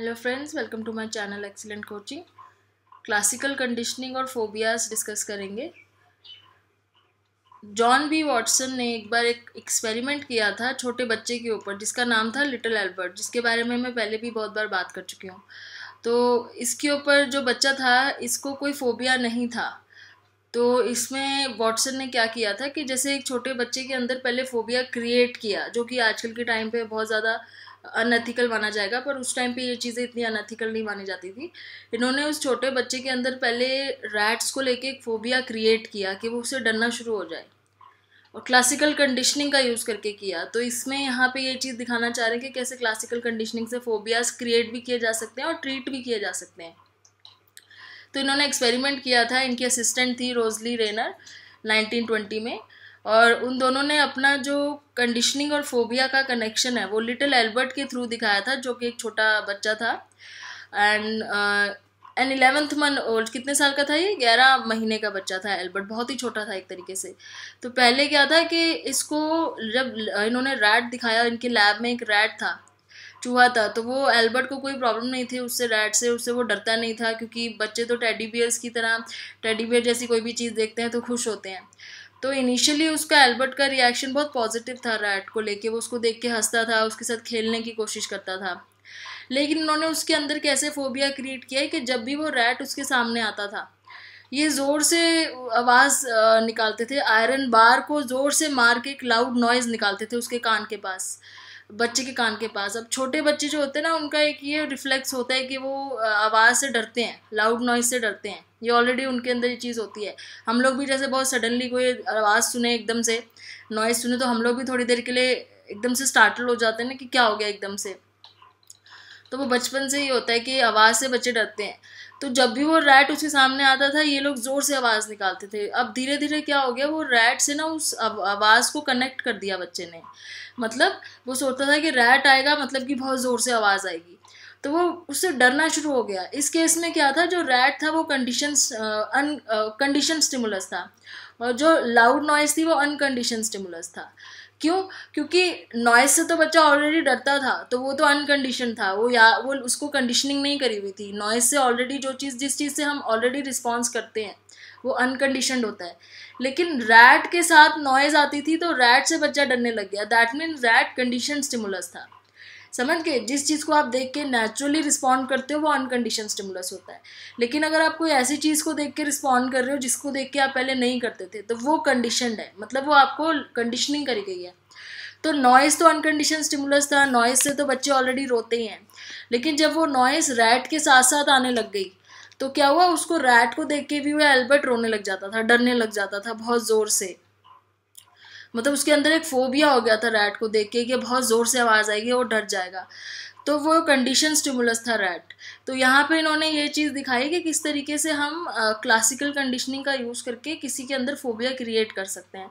hello friends welcome to my channel excellent coaching classical conditioning और phobias discuss करेंगे John B Watson ने एक बार एक एक्सपेरिमेंट किया था छोटे बच्चे के ऊपर जिसका नाम था लिटिल एल्बर्ट जिसके बारे में मैं पहले भी बहुत बार बात कर चुकी हूँ तो इसके ऊपर जो बच्चा था इसको कोई फोबिया नहीं था तो इसमें वॉटसन ने क्या किया था कि जैसे एक छोटे बच्चे के अंदर पहले फोबिया क्रिएट किया जो कि आजकल के टाइम पर बहुत ज़्यादा अनथिकल माना जाएगा पर उस टाइम पे ये चीज़ें इतनी अनथिकल नहीं मानी जाती थी इन्होंने उस छोटे बच्चे के अंदर पहले रैट्स को लेके एक फोबिया क्रिएट किया कि वो उसे डरना शुरू हो जाए और क्लासिकल कंडीशनिंग का यूज़ करके किया तो इसमें यहाँ पे ये चीज़ दिखाना चाह रहे हैं कि कैसे क्लासिकल कंडीशनिंग से फोबियाज क्रिएट भी किए जा सकते हैं और ट्रीट भी किए जा सकते हैं तो इन्होंने एक्सपेरिमेंट किया था इनकी असिस्टेंट थी रोजली रेनर 1920 में और उन दोनों ने अपना जो कंडीशनिंग और फोबिया का कनेक्शन है वो लिटिल एल्बर्ट के थ्रू दिखाया था जो कि एक छोटा बच्चा था and and eleventh month old कितने साल का था ये ग्यारह महीने का बच्चा था एल्बर्ट बहुत ही छोटा था एक तरीके से तो पहले क्या था कि इसको जब इन्होंने रैट दिखाया इनके लैब में एक रैट था चूहा था तो वो एल्बर्ट को कोई प्रॉब्लम नहीं थी उससे रैट से उससे वो डरता नहीं था क्योंकि बच्चे तो टेडी बियर्स की तरह टेडी बियर जैसी कोई भी चीज़ देखते हैं तो खुश होते हैं तो इनिशियली उसका एल्बर्ट का रिएक्शन बहुत पॉजिटिव था रैट को लेके वो उसको देख के हंसता था उसके साथ खेलने की कोशिश करता था लेकिन उन्होंने उसके अंदर कैसे फोबिया क्रिएट किया है कि जब भी वो रैट उसके सामने आता था ये ज़ोर से आवाज़ निकालते थे आयरन बार को ज़ोर से मार के एक लाउड नॉइज़ निकालते थे उसके कान के पास बच्चे के कान के पास अब छोटे बच्चे जो होते हैं ना उनका एक ये रिफ्लेक्स होता है कि वो आवाज़ से डरते हैं लाउड नॉइज से डरते हैं ये ऑलरेडी उनके अंदर ये चीज़ होती है हम लोग भी जैसे बहुत सडनली कोई आवाज़ सुने एकदम से नॉइज़ सुने तो हम लोग भी थोड़ी देर के लिए एकदम से स्टार्टल हो जाते हैं ना कि क्या हो गया एकदम से तो वो बचपन से ही होता है कि आवाज़ से बच्चे डरते हैं तो जब भी वो रैट उसके सामने आता था ये लोग ज़ोर से आवाज़ निकालते थे अब धीरे धीरे क्या हो गया वो रैट से ना उस आवाज़ को कनेक्ट कर दिया बच्चे ने मतलब वो सोचता था कि रैट आएगा मतलब कि बहुत ज़ोर से आवाज़ आएगी तो वो उससे डरना शुरू हो गया इस केस में क्या था जो रैट था वो कंडीशन अन कंडीशन स्टिमुलस था और जो लाउड नॉइज़ थी वो अनकंडीशन स्टिमुलस था क्यों क्योंकि नॉइस से तो बच्चा ऑलरेडी डरता था तो वो तो अनकंडीशन था वो या वो उसको कंडीशनिंग नहीं करी हुई थी नॉइस से ऑलरेडी जो चीज़ जिस चीज़ से हम ऑलरेडी रिस्पॉन्स करते हैं वो अनकंडीशनड होता है लेकिन रैट के साथ नॉइज़ आती थी तो रैट से बच्चा डरने लग गया that mean rat condition stimulus था समझ गए जिस चीज़ को आप देख के नेचुरली रिस्पॉन्ड करते हो वो अनकंडीशन स्टिमुलस होता है लेकिन अगर आप कोई ऐसी चीज़ को देख के रिस्पॉन्ड कर रहे हो जिसको देख के आप पहले नहीं करते थे तो वो कंडीशनड है मतलब वो आपको कंडीशनिंग करी गई है तो नॉइज़ तो अनकंडीशन स्टिमुलस था नॉइज़ से तो बच्चे ऑलरेडी रोते ही हैं लेकिन जब वो नॉइज़ रैट के साथ साथ आने लग गई तो क्या हुआ उसको रैट को देख के भी वह एल्बर्ट रोने लग जाता था डरने लग जाता था बहुत ज़ोर से मतलब उसके अंदर एक फोबिया हो गया था रैट को देख के कि बहुत ज़ोर से आवाज़ आएगी वो डर जाएगा तो वो कंडीशन स्टिमुलस था रैट तो यहाँ पे इन्होंने ये चीज़ दिखाई कि किस तरीके से हम क्लासिकल कंडीशनिंग का यूज़ करके किसी के अंदर फोबिया क्रिएट कर सकते हैं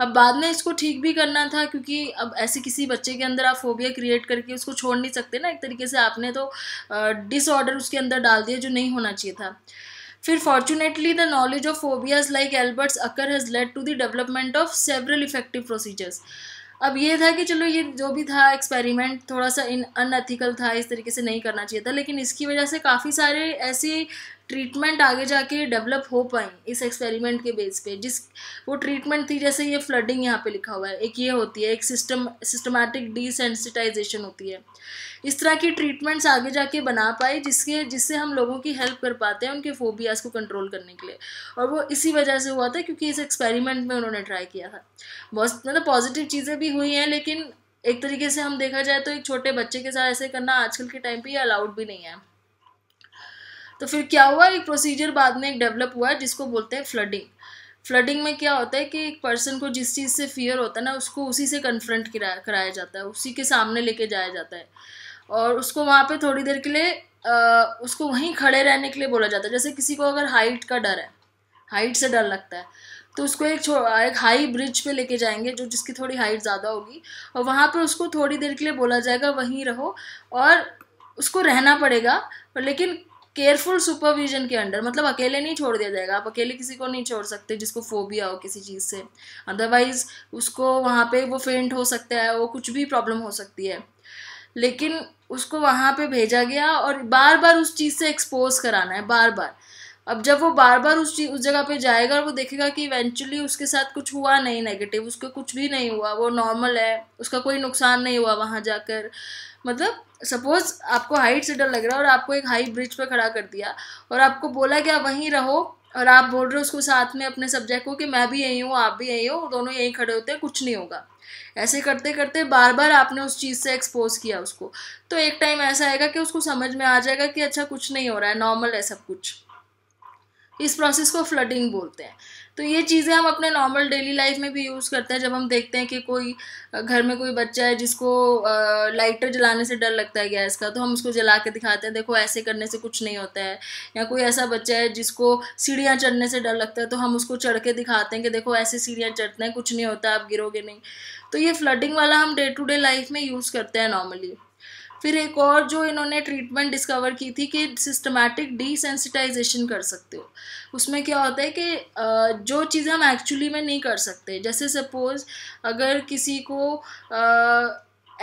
अब बाद में इसको ठीक भी करना था क्योंकि अब ऐसे किसी बच्चे के अंदर आप फोबिया क्रिएट करके उसको छोड़ नहीं सकते ना एक तरीके से आपने तो डिसऑर्डर उसके अंदर डाल दिया जो नहीं होना चाहिए था फिर fortunately the knowledge of phobias like Albert's occur has led to the development of several effective procedures अब ये था कि चलो ये जो भी था एक्सपेरिमेंट थोड़ा सा इन अनएथिकल था इस तरीके से नहीं करना चाहिए था लेकिन इसकी वजह से काफ़ी सारे ऐसे ट्रीटमेंट आगे जाके डेवलप हो पाई इस एक्सपेरिमेंट के बेस पे जिस वो ट्रीटमेंट थी जैसे ये फ्लडिंग यहाँ पे लिखा हुआ है एक ये होती है एक सिस्टम सिस्टमैटिक डिसेंसिटाइजेशन होती है इस तरह की ट्रीटमेंट्स आगे जाके बना पाए जिसके जिससे हम लोगों की हेल्प कर पाते हैं उनके फोबियाज़ को कंट्रोल करने के लिए और वो इसी वजह से हुआ था क्योंकि इस एक्सपेरिमेंट में उन्होंने ट्राई किया था बहुत मतलब पॉजिटिव चीज़ें भी हुई हैं लेकिन एक तरीके से हम देखा जाए तो एक छोटे बच्चे के साथ ऐसे करना आजकल के टाइम पर ये अलाउड भी नहीं है तो फिर क्या हुआ एक प्रोसीजर बाद में एक डेवलप हुआ है जिसको बोलते हैं फ्लडिंग फ्लडिंग में क्या होता है कि एक पर्सन को जिस चीज़ से फियर होता है ना उसको उसी से कन्फ्रंट कराया जाता है उसी के सामने लेके जाया जाता है और उसको वहाँ पे थोड़ी देर के लिए आ, उसको वहीं खड़े रहने के लिए बोला जाता है जैसे किसी को अगर हाइट का डर है हाइट से डर लगता है तो उसको एक छो एक हाई ब्रिज पे लेके जाएंगे जो जिसकी थोड़ी हाइट ज़्यादा होगी और वहाँ पर उसको थोड़ी देर के लिए बोला जाएगा वहीं रहो और उसको रहना पड़ेगा पर लेकिन केयरफुल सुपरविजन के अंडर मतलब अकेले नहीं छोड़ दिया जाएगा आप अकेले किसी को नहीं छोड़ सकते जिसको फोबिया हो किसी चीज़ से अदरवाइज उसको वहाँ पे वो फेंट हो सकता है वो कुछ भी प्रॉब्लम हो सकती है लेकिन उसको वहाँ पे भेजा गया और बार बार उस चीज़ से एक्सपोज कराना है बार बार अब जब वो बार बार उस चीज उस जगह पे जाएगा और वो देखेगा कि इवेंचुअली उसके साथ कुछ हुआ नहीं नेगेटिव उसको कुछ भी नहीं हुआ वो नॉर्मल है उसका कोई नुकसान नहीं हुआ वहाँ जाकर मतलब सपोज आपको हाइट से डर लग रहा है और आपको एक हाई ब्रिज पर खड़ा कर दिया और आपको बोला कि आप वहीं रहो और आप बोल रहे हो उसको साथ में अपने सब्जेक्ट को कि मैं भी यहीं हूँ आप भी यहीं हो दोनों यहीं खड़े होते हैं कुछ नहीं होगा ऐसे करते करते बार बार आपने उस चीज़ से एक्सपोज किया उसको तो एक टाइम ऐसा आएगा कि उसको समझ में आ जाएगा कि अच्छा कुछ नहीं हो रहा है नॉर्मल है सब कुछ इस प्रोसेस को फ्लडिंग बोलते हैं तो ये चीज़ें हम अपने नॉर्मल डेली लाइफ में भी यूज़ करते हैं जब हम देखते हैं कि कोई घर में कोई बच्चा है जिसको लाइटर जलाने से डर लगता है गैस का तो हम उसको जला के दिखाते हैं देखो ऐसे करने से कुछ नहीं होता है या कोई ऐसा बच्चा है जिसको सीढ़ियाँ चढ़ने से डर लगता है तो हम उसको चढ़ के दिखाते हैं कि देखो ऐसे सीढ़ियाँ चढ़ते हैं कुछ नहीं होता आप गिरोगे नहीं तो ये फ्लडिंग वाला हम डे टू डे लाइफ में यूज़ करते हैं नॉर्मली फिर एक और जो इन्होंने ट्रीटमेंट डिस्कवर की थी कि सिस्टमैटिक डिसेंसिटाइजेशन कर सकते हो उसमें क्या होता है कि जो चीज़ें हम एक्चुअली में नहीं कर सकते जैसे सपोज़ अगर किसी को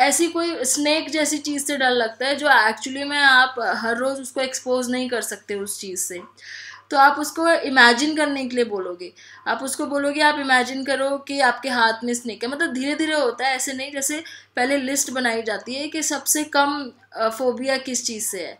ऐसी कोई स्नेक जैसी चीज़ से डर लगता है जो एक्चुअली में आप हर रोज़ उसको एक्सपोज नहीं कर सकते उस चीज़ से तो आप उसको इमेजिन करने के लिए बोलोगे आप उसको बोलोगे आप इमेजिन करो कि आपके हाथ में स्नेक है मतलब धीरे धीरे होता है ऐसे नहीं जैसे पहले लिस्ट बनाई जाती है कि सबसे कम फोबिया किस चीज़ से है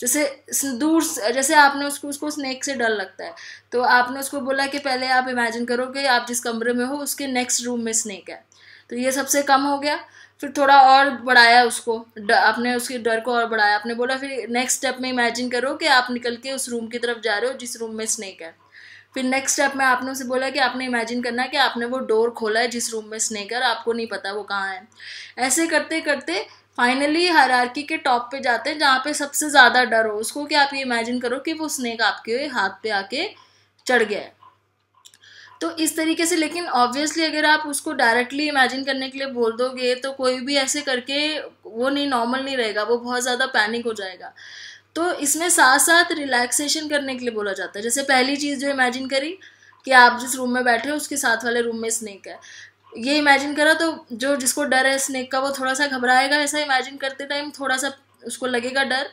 जैसे दूर जैसे आपने उसको उसको स्नेक से डर लगता है तो आपने उसको बोला कि पहले आप इमेजिन करो कि आप जिस कमरे में हो उसके नेक्स्ट रूम में स्नेक है तो ये सबसे कम हो गया फिर थोड़ा और बढ़ाया उसको आपने उसके डर को और बढ़ाया आपने बोला फिर नेक्स्ट स्टेप में इमेजिन करो कि आप निकल के उस रूम की तरफ जा रहे हो जिस रूम में स्नेक है फिर नेक्स्ट स्टेप में आपने उसे बोला कि आपने इमेजिन करना है कि आपने वो डोर खोला है जिस रूम में स्नेक है आपको नहीं पता वो कहाँ है ऐसे करते करते फाइनली हरारकी के टॉप पे जाते हैं जहाँ पे सबसे ज़्यादा डर हो उसको कि आप ये इमेजिन करो कि वो स्नेक आपके हाथ पे आके चढ़ गया है तो इस तरीके से लेकिन ऑब्वियसली अगर आप उसको डायरेक्टली इमेजिन करने के लिए बोल दोगे तो कोई भी ऐसे करके वो नहीं नॉर्मल नहीं रहेगा वो बहुत ज़्यादा पैनिक हो जाएगा तो इसमें साथ साथ रिलैक्सेशन करने के लिए बोला जाता है जैसे पहली चीज़ जो इमेजिन करी कि आप जिस रूम में बैठे हो उसके साथ वाले रूम में स्नेक है ये इमेजिन करा तो जो जिसको डर है स्नेक का वो थोड़ा सा घबराएगा ऐसा इमेजिन करते टाइम थोड़ा सा उसको लगेगा डर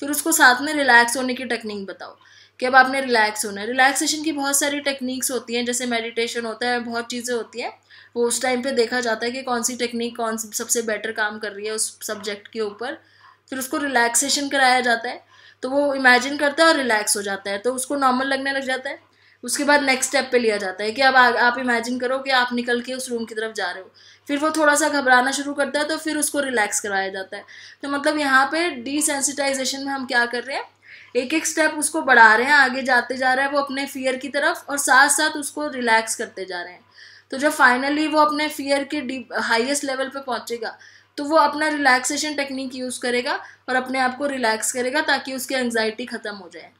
फिर उसको साथ में रिलैक्स होने की टेक्निक बताओ कि अब आपने रिलैक्स होना है रिलैक्सेशन की बहुत सारी टेक्निक्स होती हैं जैसे मेडिटेशन होता है बहुत चीज़ें होती हैं वो उस टाइम पे देखा जाता है कि कौन सी टेक्निक कौन सी सबसे बेटर काम कर रही है उस सब्जेक्ट के ऊपर फिर उसको रिलैक्सेशन कराया जाता है तो वो इमेजिन करता है और रिलैक्स हो जाता है तो उसको नॉर्मल लगने लग जाता है उसके बाद नेक्स्ट स्टेप पे लिया जाता है कि अब आ, आप इमेजिन करो कि आप निकल के उस रूम की तरफ जा रहे हो फिर वो थोड़ा सा घबराना शुरू करता है तो फिर उसको रिलैक्स कराया जाता है तो मतलब यहाँ पे डिसेंसिटाइजेशन में हम क्या कर रहे हैं एक एक स्टेप उसको बढ़ा रहे हैं आगे जाते जा रहा है वो अपने फियर की तरफ और साथ साथ उसको रिलैक्स करते जा रहे हैं तो जब फाइनली वो अपने फियर के डीप हाइएस्ट लेवल पे पहुंचेगा तो वो अपना रिलैक्सेशन टेक्निक यूज़ करेगा और अपने आप को रिलैक्स करेगा ताकि उसकी एंगजाइटी ख़त्म हो जाए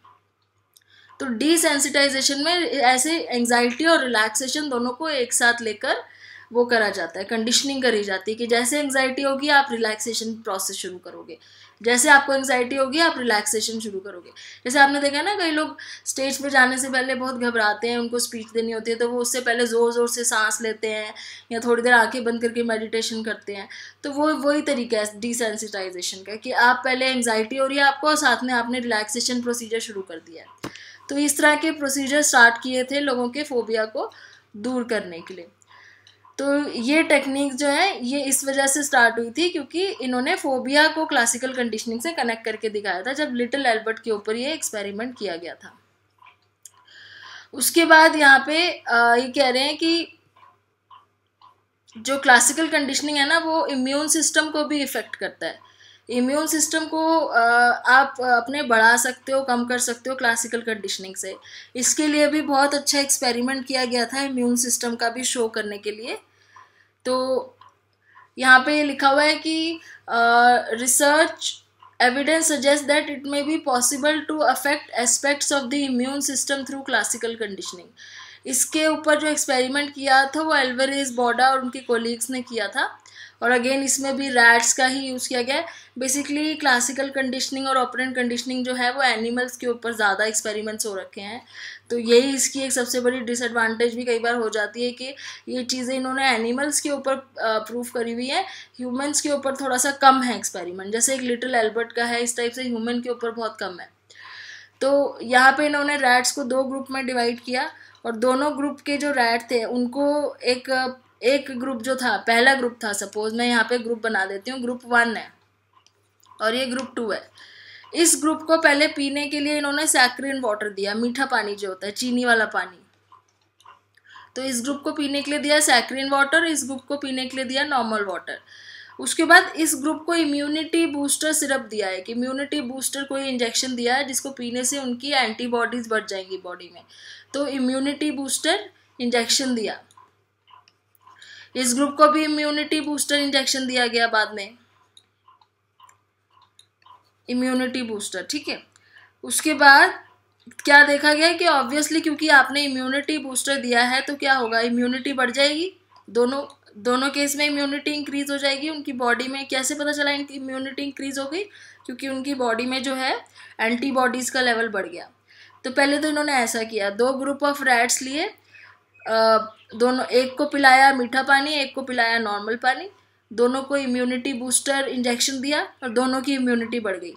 तो डिसेंसिटाइजेशन में ऐसे एंगजाइटी और रिलैक्सेशन दोनों को एक साथ लेकर वो करा जाता है कंडीशनिंग करी जाती है कि जैसे एंग्जाइटी होगी आप रिलैक्सेशन प्रोसेस शुरू करोगे जैसे आपको एंगजाइटी होगी आप रिलैक्सेशन शुरू करोगे जैसे आपने देखा ना कई लोग स्टेज पर जाने से पहले बहुत घबराते हैं उनको स्पीच देनी होती है तो वो उससे पहले ज़ोर ज़ोर से सांस लेते हैं या थोड़ी देर आँखें बंद करके मेडिटेशन करते हैं तो वो वही तरीका है डिसेंसिटाइजेशन का कि आप पहले एंगजाइटी हो रही है आपको और साथ में आपने रिलैक्सेशन प्रोसीजर शुरू कर दिया है तो इस तरह के प्रोसीजर स्टार्ट किए थे लोगों के फोबिया को दूर करने के लिए तो ये टेक्निक जो है ये इस वजह से स्टार्ट हुई थी क्योंकि इन्होंने फोबिया को क्लासिकल कंडीशनिंग से कनेक्ट करके दिखाया था जब लिटिल एल्बर्ट के ऊपर ये एक्सपेरिमेंट किया गया था उसके बाद यहाँ पे ये कह रहे हैं कि जो क्लासिकल कंडीशनिंग है ना वो इम्यून सिस्टम को भी इफ़ेक्ट करता है इम्यून सिस्टम को आप अपने बढ़ा सकते हो कम कर सकते हो क्लासिकल कंडीशनिंग से इसके लिए भी बहुत अच्छा एक्सपेरिमेंट किया गया था इम्यून सिस्टम का भी शो करने के लिए तो यहाँ पे लिखा हुआ है कि research evidence suggest that it may be possible to affect aspects of the immune system through classical conditioning इसके ऊपर जो एक्सपेरिमेंट किया था वो एल्वरेज बॉडा और उनके कोलिग्स ने किया था और अगेन इसमें भी रैट्स का ही यूज़ किया गया है बेसिकली क्लासिकल कंडीशनिंग और ऑपरेंट कंडीशनिंग जो है वो एनिमल्स के ऊपर ज़्यादा एक्सपेरिमेंट्स हो रखे हैं तो यही इसकी एक सबसे बड़ी डिसएडवांटेज भी कई बार हो जाती है कि ये चीज़ें इन्होंने एनिमल्स के ऊपर प्रूव करी हुई है ह्यूमन्स के ऊपर थोड़ा सा कम है एक्सपेरिमेंट जैसे एक लिटिल एल्बर्ट का है इस टाइप से ह्यूमन के ऊपर बहुत कम है तो यहाँ पर इन्होंने रैट्स को दो ग्रुप में डिवाइड किया और दोनों ग्रुप के जो रैट थे उनको एक एक ग्रुप जो था पहला ग्रुप था सपोज मैं यहाँ पे ग्रुप बना देती हूँ ग्रुप वन है और ये ग्रुप टू है इस ग्रुप को पहले पीने के लिए इन्होंने सैक्रिन वाटर दिया मीठा पानी जो होता है चीनी वाला पानी तो इस ग्रुप को पीने के लिए दिया सैक्रिन वाटर इस ग्रुप को पीने के लिए दिया नॉर्मल वाटर उसके बाद इस ग्रुप को इम्यूनिटी बूस्टर सिरप दिया है कि इम्यूनिटी बूस्टर कोई इंजेक्शन दिया है जिसको पीने से उनकी एंटीबॉडीज़ बढ़ जाएंगी बॉडी में तो इम्यूनिटी बूस्टर इंजेक्शन दिया इस ग्रुप को भी इम्यूनिटी बूस्टर इंजेक्शन दिया गया बाद में इम्यूनिटी बूस्टर ठीक है उसके बाद क्या देखा गया कि ऑब्वियसली क्योंकि आपने इम्यूनिटी बूस्टर दिया है तो क्या होगा इम्यूनिटी बढ़ जाएगी दोनों दोनों केस में इम्यूनिटी इंक्रीज हो जाएगी उनकी बॉडी में कैसे पता चला इनकी इम्यूनिटी इंक्रीज हो गई क्योंकि उनकी बॉडी में जो है एंटीबॉडीज़ का लेवल बढ़ गया तो पहले तो इन्होंने ऐसा किया दो ग्रुप ऑफ रैट्स लिए दोनों एक को पिलाया मीठा पानी एक को पिलाया नॉर्मल पानी दोनों को इम्यूनिटी बूस्टर इंजेक्शन दिया और दोनों की इम्यूनिटी बढ़ गई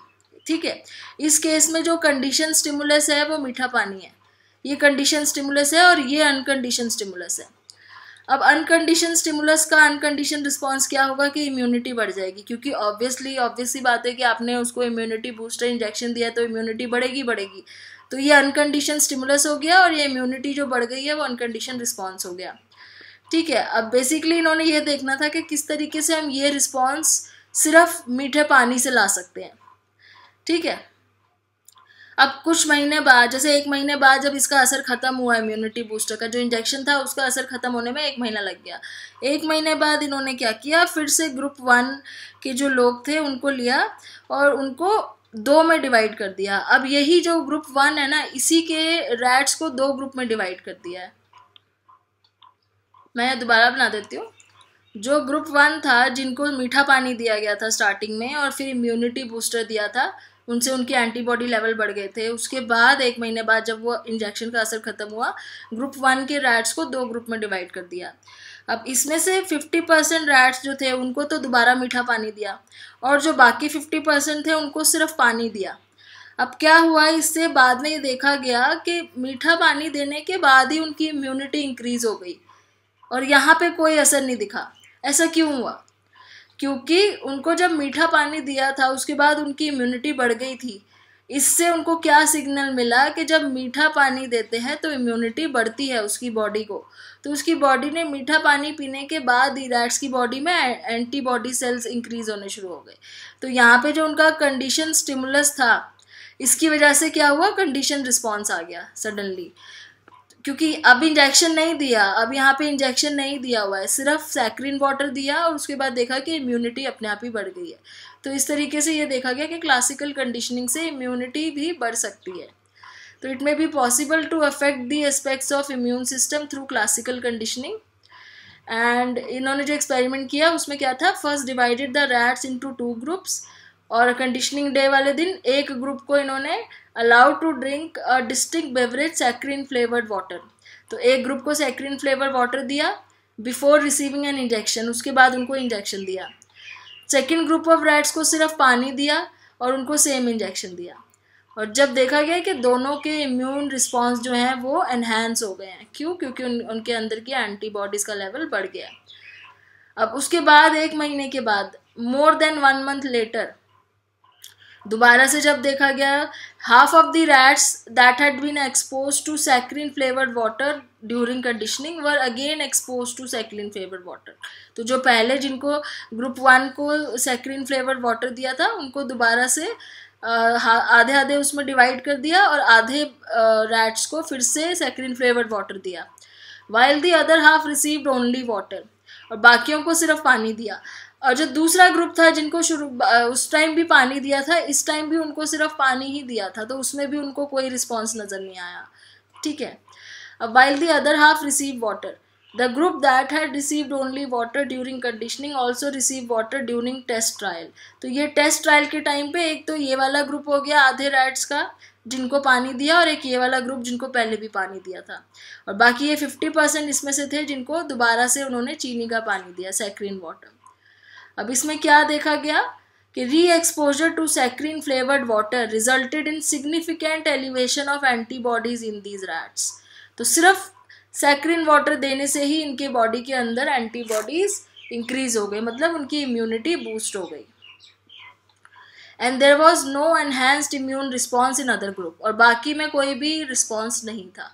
ठीक है इस केस में जो कंडीशन स्टिमुलस है वो मीठा पानी है ये कंडीशन स्टिमुलस है और ये अनकंडीशन स्टिमुलस है अब अनकंडीशन स्टिमुलस का अनकंडीशन रिस्पॉन्स क्या होगा कि इम्यूनिटी बढ़ जाएगी क्योंकि ऑब्वियसली ऑब्वियसली बात है कि आपने उसको इम्यूनिटी बूस्टर इंजेक्शन दिया तो इम्यूनिटी बढ़ेगी बढ़ेगी तो ये अनकंडीशन स्टिमुलस हो गया और ये इम्यूनिटी जो बढ़ गई है वो अनकंडीशन रिस्पॉन्स हो गया ठीक है अब बेसिकली इन्होंने ये देखना था कि किस तरीके से हम ये रिस्पॉन्स सिर्फ मीठे पानी से ला सकते हैं ठीक है अब कुछ महीने बाद जैसे एक महीने बाद जब इसका असर ख़त्म हुआ इम्यूनिटी बूस्टर का जो इंजेक्शन था उसका असर ख़त्म होने में एक महीना लग गया एक महीने बाद इन्होंने क्या किया फिर से ग्रुप वन के जो लोग थे उनको लिया और उनको दो में डिवाइड कर दिया अब यही जो ग्रुप वन है ना इसी के रैट्स को दो ग्रुप में डिवाइड कर दिया है मैं दोबारा बना देती हूँ जो ग्रुप वन था जिनको मीठा पानी दिया गया था स्टार्टिंग में और फिर इम्यूनिटी बूस्टर दिया था उनसे उनके एंटीबॉडी लेवल बढ़ गए थे उसके बाद एक महीने बाद जब वो इंजेक्शन का असर खत्म हुआ ग्रुप वन के रैट्स को दो ग्रुप में डिवाइड कर दिया अब इसमें से 50 परसेंट रैट्स जो थे उनको तो दोबारा मीठा पानी दिया और जो बाकी 50 परसेंट थे उनको सिर्फ पानी दिया अब क्या हुआ इससे बाद में ये देखा गया कि मीठा पानी देने के बाद ही उनकी इम्यूनिटी इंक्रीज़ हो गई और यहाँ पे कोई असर नहीं दिखा ऐसा क्यों हुआ क्योंकि उनको जब मीठा पानी दिया था उसके बाद उनकी इम्यूनिटी बढ़ गई थी इससे उनको क्या सिग्नल मिला कि जब मीठा पानी देते हैं तो इम्यूनिटी बढ़ती है उसकी बॉडी को तो उसकी बॉडी ने मीठा पानी पीने के बाद ही रैट्स की बॉडी में एंटीबॉडी सेल्स इंक्रीज होने शुरू हो गए तो यहाँ पे जो उनका कंडीशन स्टिमुलस था इसकी वजह से क्या हुआ कंडीशन रिस्पॉन्स आ गया सडनली क्योंकि अब इंजेक्शन नहीं दिया अब यहाँ पे इंजेक्शन नहीं दिया हुआ है सिर्फ सैक्रीन वाटर दिया और उसके बाद देखा कि इम्यूनिटी अपने आप ही बढ़ गई है तो इस तरीके से ये देखा गया कि क्लासिकल कंडीशनिंग से इम्यूनिटी भी बढ़ सकती है तो it may be possible to affect the aspects of immune system through classical conditioning and इन्होंने जो एक्सपेरिमेंट किया उसमें क्या था first divided the rats into two groups और कंडीशनिंग डे वाले दिन एक ग्रुप को इन्होंने allowed to drink a distinct beverage saccharin flavoured water तो एक ग्रुप को सैक्रीन फ्लेवर वाटर दिया बिफोर रिसीविंग एन इंजेक्शन उसके बाद उनको इंजेक्शन दिया सेकेंड ग्रुप ऑफ रैट्स को सिर्फ पानी दिया और उनको सेम इंजेक्शन दिया और जब देखा गया कि दोनों के इम्यून रिस्पॉन्स जो हैं वो एनहेंस हो गए हैं क्यों क्योंकि उन, उनके अंदर की एंटीबॉडीज़ का लेवल बढ़ गया अब उसके बाद एक महीने के बाद more than one month later दोबारा से जब देखा गया half of the rats that had been expose to saccharin flavoured water during conditioning were again expose to saccharin flavoured water तो जो पहले जिनको ग्रुप वन को सैक्रीन फ्लेवर्ड वाटर दिया था उनको दोबारा से आधे आधे उसमें डिवाइड कर दिया और आधे रैट्स को फिर से सैक्रीन फ्लेवर्ड वाटर दिया while the other half received only water और बाकियों को सिर्फ पानी दिया और जो दूसरा ग्रुप था जिनको शुरू उस टाइम भी पानी दिया था इस टाइम भी उनको सिर्फ पानी ही दिया था तो उसमें भी उनको कोई रिस्पॉन्स नज़र नहीं आया ठीक है अब while the other half receive water the group that had received only water during conditioning also receive water during test trial तो ये टेस्ट ट्रायल के टाइम पे एक तो ये वाला ग्रुप हो गया आधे रैट्स का जिनको पानी दिया और एक ये वाला ग्रुप जिनको पहले भी पानी दिया था और बाकी ये फिफ्टी परसेंट इसमें से थे जिनको दोबारा से उन्होंने चीनी का पानी दिया सैक्रीन वाटर अब इसमें क्या देखा गया कि re exposure to saccharin flavoured water resulted in significant elevation of antibodies in these rats तो सिर्फ सैक्रीन वाटर देने से ही इनके बॉडी के अंदर एंटीबॉडीज मतलब इंक्रीज हो गई मतलब उनकी इम्यूनिटी बूस्ट हो गई and there was no enhanced immune response in other group और बाकी में कोई भी रिस्पॉन्स नहीं था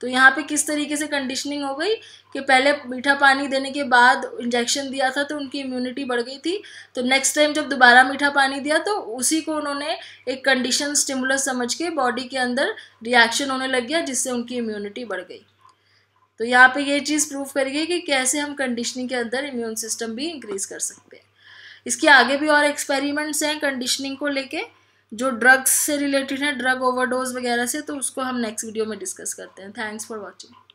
तो यहाँ पे किस तरीके से कंडीशनिंग हो गई कि पहले मीठा पानी देने के बाद इंजेक्शन दिया था तो उनकी इम्यूनिटी बढ़ गई थी तो नेक्स्ट टाइम जब दोबारा मीठा पानी दिया तो उसी को उन्होंने एक कंडीशन स्टिमुलस समझ के बॉडी के अंदर रिएक्शन होने लग गया जिससे उनकी इम्यूनिटी बढ़ गई तो यहाँ पे ये चीज़ प्रूव करिए कि कैसे हम कंडीशनिंग के अंदर इम्यून सिस्टम भी इंक्रीज़ कर सकते हैं इसके आगे भी और एक्सपेरिमेंट्स हैं कंडीशनिंग को लेके जो ड्रग्स से रिलेटेड है ड्रग ओवरडोज वगैरह से तो उसको हम नेक्स्ट वीडियो में डिस्कस करते हैं थैंक्स फॉर वॉचिंग